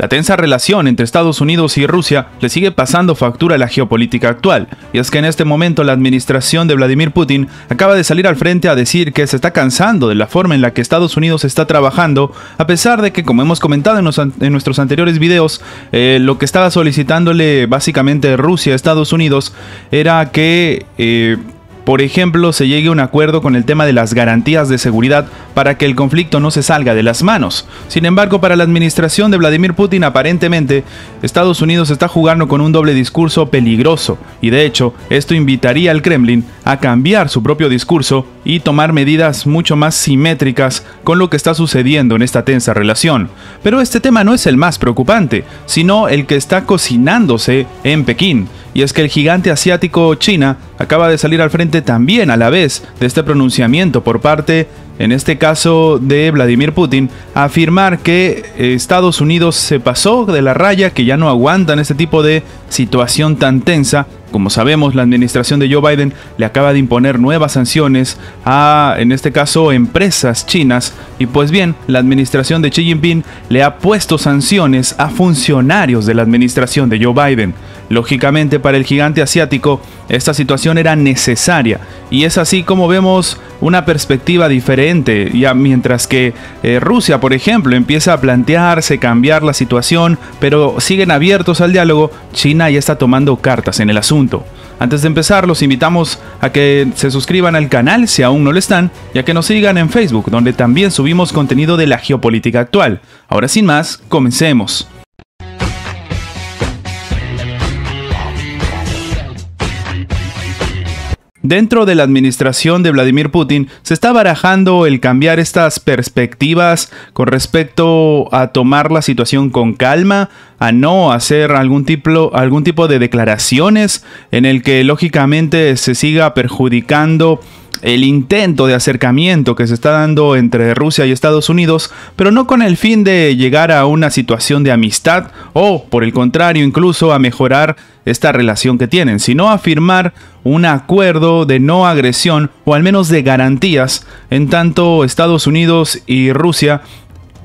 La tensa relación entre Estados Unidos y Rusia le sigue pasando factura a la geopolítica actual, y es que en este momento la administración de Vladimir Putin acaba de salir al frente a decir que se está cansando de la forma en la que Estados Unidos está trabajando, a pesar de que, como hemos comentado en, nuestros anteriores videos, eh, lo que estaba solicitándole básicamente Rusia a Estados Unidos era que... Eh, por ejemplo, se llegue a un acuerdo con el tema de las garantías de seguridad para que el conflicto no se salga de las manos. Sin embargo, para la administración de Vladimir Putin, aparentemente, Estados Unidos está jugando con un doble discurso peligroso, y de hecho, esto invitaría al Kremlin a cambiar su propio discurso y tomar medidas mucho más simétricas con lo que está sucediendo en esta tensa relación. Pero este tema no es el más preocupante, sino el que está cocinándose en Pekín, y es que el gigante asiático China acaba de salir al frente también a la vez de este pronunciamiento por parte, en este caso de Vladimir Putin, afirmar que Estados Unidos se pasó de la raya, que ya no aguantan este tipo de situación tan tensa como sabemos, la administración de Joe Biden le acaba de imponer nuevas sanciones a, en este caso, empresas chinas. Y pues bien, la administración de Xi Jinping le ha puesto sanciones a funcionarios de la administración de Joe Biden. Lógicamente para el gigante asiático esta situación era necesaria y es así como vemos una perspectiva diferente, ya mientras que eh, Rusia por ejemplo empieza a plantearse cambiar la situación, pero siguen abiertos al diálogo, China ya está tomando cartas en el asunto. Antes de empezar, los invitamos a que se suscriban al canal si aún no lo están y a que nos sigan en Facebook, donde también subimos contenido de la geopolítica actual. Ahora sin más, comencemos. Dentro de la administración de Vladimir Putin se está barajando el cambiar estas perspectivas con respecto a tomar la situación con calma, a no hacer algún tipo, algún tipo de declaraciones en el que lógicamente se siga perjudicando el intento de acercamiento que se está dando entre Rusia y Estados Unidos, pero no con el fin de llegar a una situación de amistad o, por el contrario, incluso a mejorar esta relación que tienen, sino a firmar un acuerdo de no agresión o al menos de garantías en tanto Estados Unidos y Rusia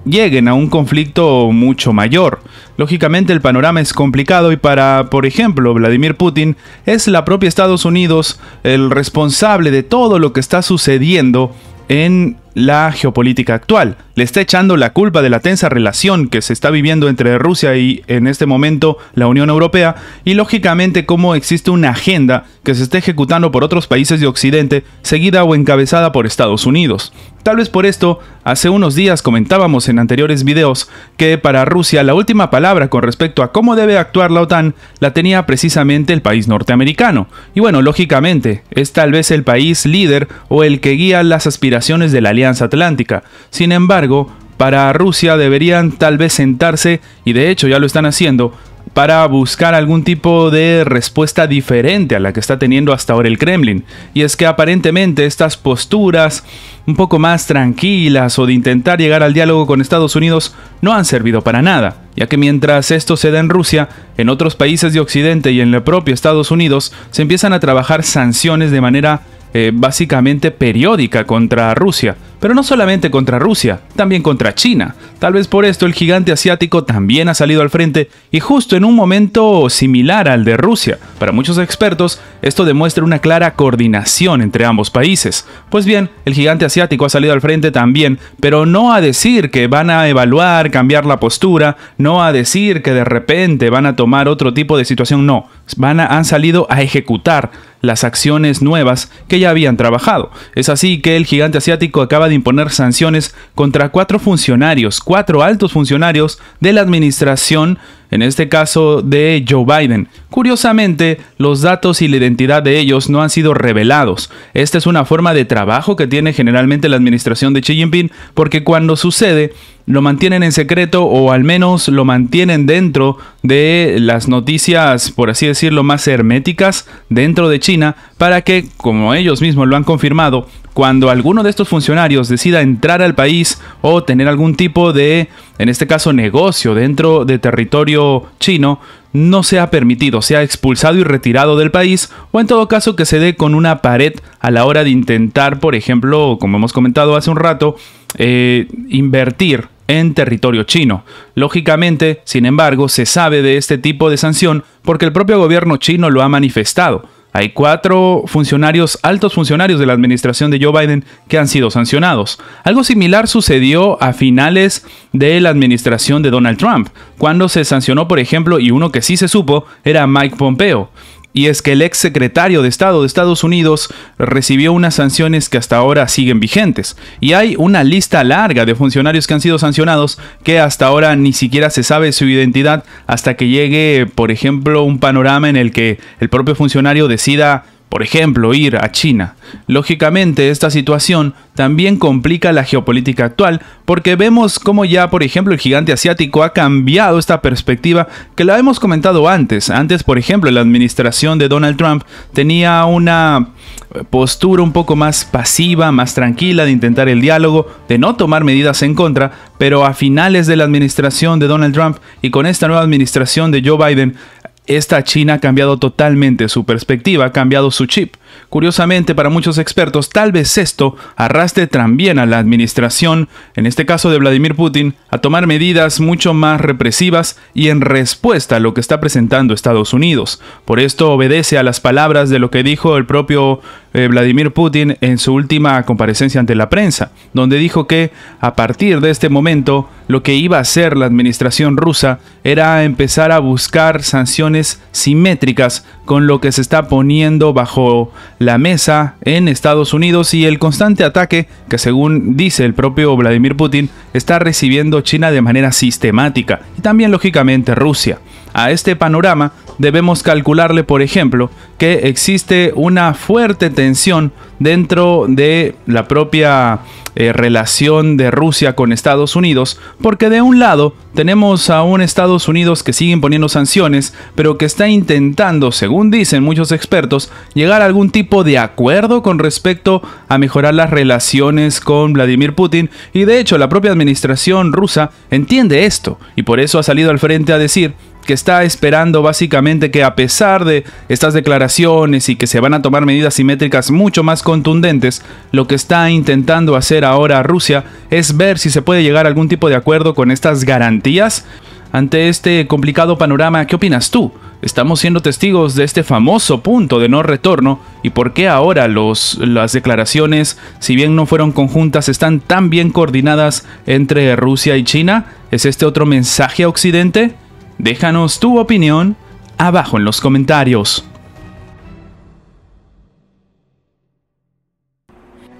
lleguen a un conflicto mucho mayor. Lógicamente el panorama es complicado y para, por ejemplo, Vladimir Putin es la propia Estados Unidos el responsable de todo lo que está sucediendo en la geopolítica actual. Le está echando la culpa de la tensa relación que se está viviendo entre Rusia y en este momento la Unión Europea y lógicamente cómo existe una agenda que se está ejecutando por otros países de Occidente seguida o encabezada por Estados Unidos. Tal vez por esto, hace unos días comentábamos en anteriores videos que para Rusia la última palabra con respecto a cómo debe actuar la OTAN la tenía precisamente el país norteamericano. Y bueno, lógicamente, es tal vez el país líder o el que guía las aspiraciones de la alianza Atlántica. Sin embargo, para Rusia deberían tal vez sentarse, y de hecho ya lo están haciendo, para buscar algún tipo de respuesta diferente a la que está teniendo hasta ahora el Kremlin. Y es que aparentemente estas posturas un poco más tranquilas o de intentar llegar al diálogo con Estados Unidos no han servido para nada, ya que mientras esto se da en Rusia, en otros países de Occidente y en el propio Estados Unidos se empiezan a trabajar sanciones de manera eh, básicamente periódica contra Rusia pero no solamente contra Rusia, también contra China. Tal vez por esto el gigante asiático también ha salido al frente y justo en un momento similar al de Rusia. Para muchos expertos, esto demuestra una clara coordinación entre ambos países. Pues bien, el gigante asiático ha salido al frente también, pero no a decir que van a evaluar, cambiar la postura, no a decir que de repente van a tomar otro tipo de situación, no. han salido a ejecutar las acciones nuevas que ya habían trabajado. Es así que el gigante asiático acaba de imponer sanciones contra cuatro funcionarios, cuatro altos funcionarios de la administración, en este caso de Joe Biden. Curiosamente, los datos y la identidad de ellos no han sido revelados. Esta es una forma de trabajo que tiene generalmente la administración de Xi Jinping porque cuando sucede, lo mantienen en secreto o al menos lo mantienen dentro de las noticias, por así decirlo, más herméticas dentro de China para que, como ellos mismos lo han confirmado, cuando alguno de estos funcionarios decida entrar al país o tener algún tipo de, en este caso, negocio dentro de territorio chino, no sea permitido, sea expulsado y retirado del país, o en todo caso que se dé con una pared a la hora de intentar, por ejemplo, como hemos comentado hace un rato, eh, invertir en territorio chino. Lógicamente, sin embargo, se sabe de este tipo de sanción porque el propio gobierno chino lo ha manifestado. Hay cuatro funcionarios, altos funcionarios de la administración de Joe Biden que han sido sancionados. Algo similar sucedió a finales de la administración de Donald Trump, cuando se sancionó, por ejemplo, y uno que sí se supo, era Mike Pompeo y es que el ex secretario de Estado de Estados Unidos recibió unas sanciones que hasta ahora siguen vigentes. Y hay una lista larga de funcionarios que han sido sancionados que hasta ahora ni siquiera se sabe su identidad hasta que llegue, por ejemplo, un panorama en el que el propio funcionario decida por ejemplo, ir a China. Lógicamente, esta situación también complica la geopolítica actual porque vemos cómo ya, por ejemplo, el gigante asiático ha cambiado esta perspectiva que la hemos comentado antes. Antes, por ejemplo, la administración de Donald Trump tenía una postura un poco más pasiva, más tranquila de intentar el diálogo, de no tomar medidas en contra, pero a finales de la administración de Donald Trump y con esta nueva administración de Joe Biden, esta China ha cambiado totalmente su perspectiva, ha cambiado su chip. Curiosamente, para muchos expertos, tal vez esto arrastre también a la administración, en este caso de Vladimir Putin, a tomar medidas mucho más represivas y en respuesta a lo que está presentando Estados Unidos. Por esto obedece a las palabras de lo que dijo el propio eh, Vladimir Putin en su última comparecencia ante la prensa, donde dijo que a partir de este momento lo que iba a hacer la administración rusa era empezar a buscar sanciones simétricas con lo que se está poniendo bajo la mesa en Estados Unidos y el constante ataque que según dice el propio Vladimir Putin está recibiendo China de manera sistemática y también lógicamente Rusia. A este panorama debemos calcularle por ejemplo que existe una fuerte tensión dentro de la propia eh, relación de Rusia con Estados Unidos, porque de un lado tenemos a un Estados Unidos que sigue imponiendo sanciones, pero que está intentando, según dicen muchos expertos, llegar a algún tipo de acuerdo con respecto a mejorar las relaciones con Vladimir Putin, y de hecho la propia administración rusa entiende esto, y por eso ha salido al frente a decir que está esperando básicamente que a pesar de estas declaraciones y que se van a tomar medidas simétricas mucho más contundentes, lo que está intentando hacer ahora Rusia es ver si se puede llegar a algún tipo de acuerdo con estas garantías. Ante este complicado panorama, ¿qué opinas tú? Estamos siendo testigos de este famoso punto de no retorno y por qué ahora los, las declaraciones, si bien no fueron conjuntas, están tan bien coordinadas entre Rusia y China. ¿Es este otro mensaje a Occidente? Déjanos tu opinión abajo en los comentarios.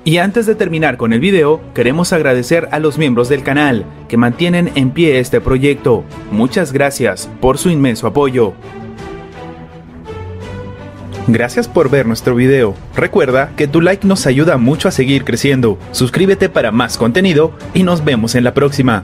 Y antes de terminar con el video, queremos agradecer a los miembros del canal que mantienen en pie este proyecto. Muchas gracias por su inmenso apoyo. Gracias por ver nuestro video. Recuerda que tu like nos ayuda mucho a seguir creciendo. Suscríbete para más contenido y nos vemos en la próxima.